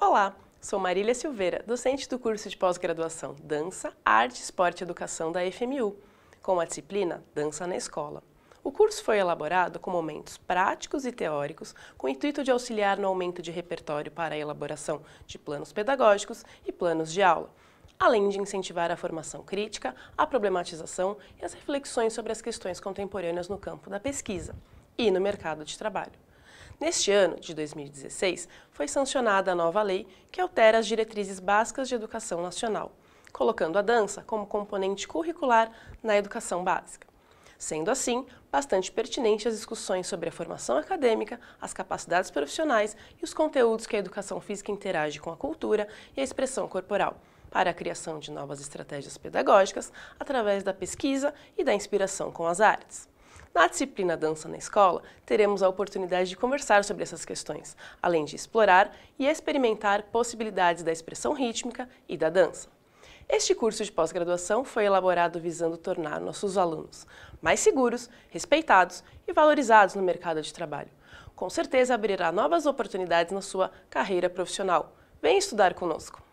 Olá, sou Marília Silveira, docente do curso de pós-graduação Dança, Arte, Esporte e Educação da FMU, com a disciplina Dança na Escola. O curso foi elaborado com momentos práticos e teóricos, com o intuito de auxiliar no aumento de repertório para a elaboração de planos pedagógicos e planos de aula, além de incentivar a formação crítica, a problematização e as reflexões sobre as questões contemporâneas no campo da pesquisa e no mercado de trabalho. Neste ano de 2016, foi sancionada a nova lei que altera as diretrizes básicas de educação nacional, colocando a dança como componente curricular na educação básica. Sendo assim, bastante pertinente as discussões sobre a formação acadêmica, as capacidades profissionais e os conteúdos que a educação física interage com a cultura e a expressão corporal, para a criação de novas estratégias pedagógicas através da pesquisa e da inspiração com as artes. Na disciplina Dança na Escola, teremos a oportunidade de conversar sobre essas questões, além de explorar e experimentar possibilidades da expressão rítmica e da dança. Este curso de pós-graduação foi elaborado visando tornar nossos alunos mais seguros, respeitados e valorizados no mercado de trabalho. Com certeza abrirá novas oportunidades na sua carreira profissional. Vem estudar conosco!